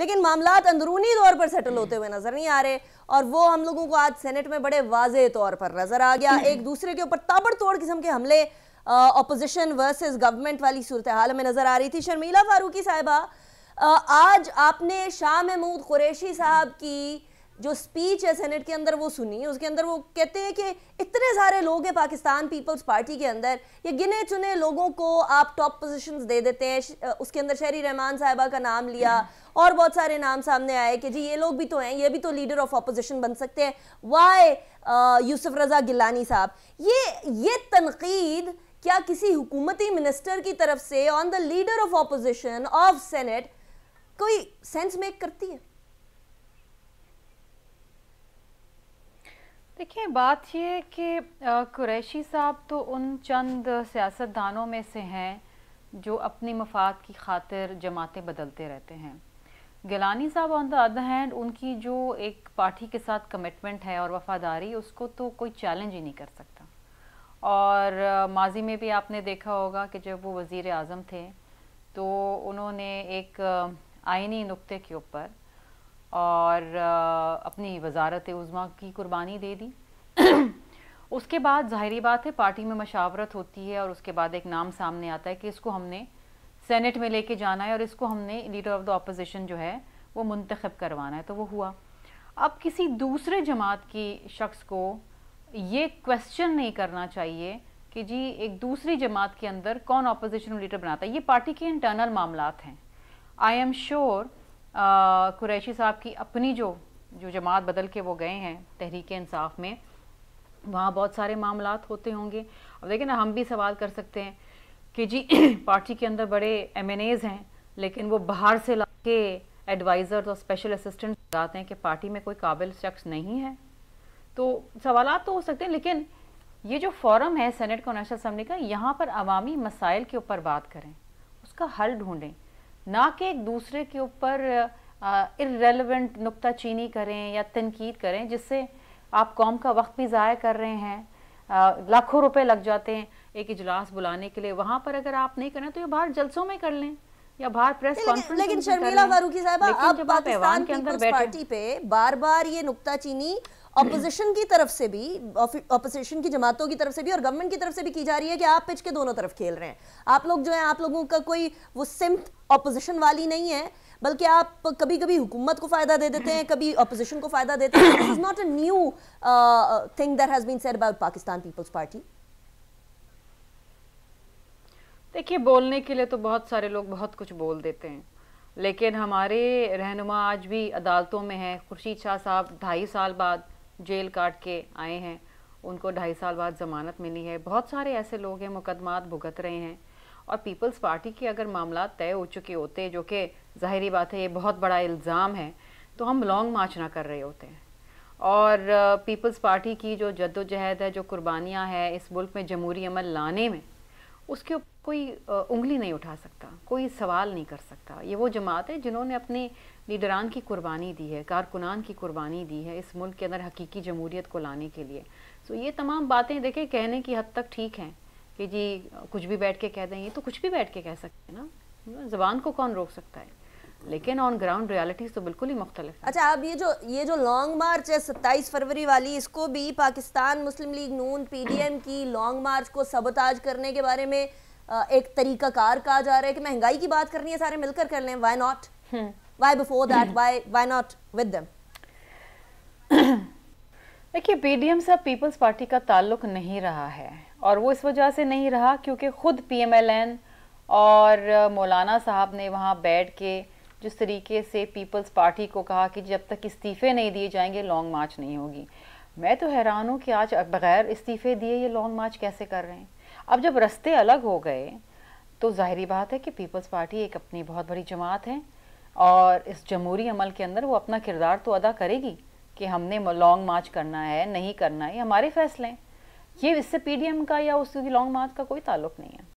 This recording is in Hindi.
लेकिन मामला अंदरूनी तौर पर सेटल होते हुए नजर नहीं आ रहे और वो हम लोगों को आज सेनेट में बड़े वाजे तौर पर नजर आ गया एक दूसरे के ऊपर ताबड़तोड़ किस्म के हमले अपोजिशन वर्सेस गवर्नमेंट वाली सूरत हाल में नजर आ रही थी शर्मिला फारूकी साहबा आज आपने शाह महमूद कुरेशी साहब की जो स्पीच है सेनेट के अंदर वो सुनी उसके अंदर वो कहते हैं कि इतने सारे लोग हैं पाकिस्तान पीपल्स पार्टी के अंदर ये गिने चुने लोगों को आप टॉप पोजीशंस दे देते हैं उसके अंदर शहरी रहमान साहबा का नाम लिया और बहुत सारे नाम सामने आए कि जी ये लोग भी तो हैं ये भी तो लीडर ऑफ अपोजिशन बन सकते हैं वाई यूसुफ रजा गिलानी साहब ये ये तनकीद क्या किसी हुकूमती मिनिस्टर की तरफ से on the leader of opposition of senate कोई सेंस मेक करती है देखिए बात यह कि कुरैशी साहब तो उन चंद सियासतदानों में से हैं जो अपने मफाद की खातिर जमातें बदलते रहते हैं गिलानी साहब ऑन द अदर हैंड उनकी जो एक पार्टी के साथ कमिटमेंट है और वफादारी उसको तो कोई चैलेंज ही नहीं कर सकता और माजी में भी आपने देखा होगा कि जब वो वज़ी अजम थे तो उन्होंने एक आइनी नुक्ते के ऊपर और अपनी वजारत उज़मा की कुर्बानी दे दी उसके बाद ज़ाहरी बात है पार्टी में मशावरत होती है और उसके बाद एक नाम सामने आता है कि इसको हमने सेनेट में लेके जाना है और इसको हमने लीडर ऑफ़ द अपोजिशन जो है वो मुंतखब करवाना है तो वो हुआ अब किसी दूसरे जमात की शख्स को ये क्वेश्चन नहीं करना चाहिए कि जी एक दूसरी जमात के अंदर कौन अपोजिशन लीडर बनाता है ये पार्टी के इंटरनल मामला हैं आई एम श्योर कुरैशी साहब की अपनी जो जो जमात बदल के वो गए हैं तहरीक इंसाफ में वहाँ बहुत सारे मामला होते होंगे अब देखिए ना हम भी सवाल कर सकते हैं कि जी पार्टी के अंदर बड़े एम हैं लेकिन वो बाहर से ला के एडवाइज़र और स्पेशल असिस्टेंट लगाते हैं कि पार्टी में कोई काबिल शख्स नहीं है तो सवाल तो हो सकते हैं लेकिन ये जो फॉरम है सेनेट को नेशनल असम्बली का यहाँ पर अवामी मसाइल के ऊपर बात करें उसका हल ढूंढें ना कि एक दूसरे के ऊपर इरेलीवेंट नुकता चीनी करें या तनकीद करें जिससे आप कौम का वक्त भी ज़ाय कर रहे हैं लाखों रुपए लग जाते हैं एक इजलास बुलाने के लिए वहाँ पर अगर आप नहीं करें तो ये बाहर जलसों में कर लें या बाहर प्रेस कॉन्फ्रेंस लेकिन शर्मिला फारूकी साहब आप पाकिस्तान के अंदर पार्टी पे बार बार ये नुकताचीनी ऑपोजिशन की तरफ से भी ऑपोजिशन की जमातों की तरफ से भी और गवर्नमेंट की तरफ से भी की जा रही है कि आप पिच के दोनों तरफ खेल रहे हैं आप लोग जो है आप लोगों का कोई वो सिम्त ऑपोजिशन वाली नहीं है बल्कि आप कभी कभी हुकूमत को फायदा दे देते हैं कभी ऑपोजिशन को फायदा देते हैं this is not a new thing that has been said about Pakistan Peoples Party देखिए बोलने के लिए तो बहुत सारे लोग बहुत कुछ बोल देते हैं लेकिन हमारे रहनुमा आज भी अदालतों में हैं खुर्शीद शाह साहब ढाई साल बाद जेल काट के आए हैं उनको ढाई साल बाद ज़मानत मिली है बहुत सारे ऐसे लोग हैं मुकदमात भुगत रहे हैं और पीपल्स पार्टी के अगर मामला तय हो चुके होते जो कि ज़ाहरी बात है ये बहुत बड़ा इल्ज़ाम है तो हम लॉन्ग मार्च ना कर रहे होते हैं और पीपल्स पार्टी की जो जद्दोजहद है जो कुर्बानियाँ हैं इस मुल्क में जमहूरी अमल लाने में उसके ऊपर कोई उंगली नहीं उठा सकता कोई सवाल नहीं कर सकता ये वो जमात है जिन्होंने अपने लीडरान की कुर्बानी दी है कारकुनान की कुर्बानी दी है इस मुल्क के अंदर हकीकी जमहूरीत को लाने के लिए सो ये तमाम बातें देखें कहने की हद तक ठीक हैं कि जी कुछ भी बैठ के कह दें ये तो कुछ भी बैठ के कह सकते हैं ना ज़बान को कौन रोक सकता है लेकिन ऑन ग्राउंड रियलिटीज तो बिल्कुल ही मुख्तलिफ अच्छा अब ये जो ये जो लॉन्ग मार्च है सत्ताईस फरवरी वाली इसको भी पाकिस्तान मुस्लिम लीग नून पीडीएम की लॉन्ग मार्च को सबताज करने के बारे में एक तरीका कार कहा जा रहा है कि महंगाई की बात करनी है सारे मिलकर कर लें why not why before that why why not with them देखिए पीडीएम से पीपल्स पार्टी का ताल्लुक नहीं रहा है और वो इस वजह से नहीं रहा क्योंकि खुद पीएमएलएन और मौलाना साहब ने वहाँ बैठ के जिस तरीके से पीपल्स पार्टी को कहा कि जब तक इस्तीफ़े नहीं दिए जाएंगे लॉन्ग मार्च नहीं होगी मैं तो हैरान हूँ कि आज बग़ैर इस्तीफ़े दिए ये लॉन्ग मार्च कैसे कर रहे हैं अब जब रस्ते अलग हो गए तो ज़ाहरी बात है कि पीपल्स पार्टी एक अपनी बहुत बड़ी जमात है और इस जमहूरी अमल के अंदर वो अपना किरदार तो अदा करेगी कि हमने लॉन्ग मार्च करना है नहीं करना है हमारे फैसले हैं ये इससे पीडीएम का या उसकी लॉन्ग मार्च का कोई ताल्लुक नहीं है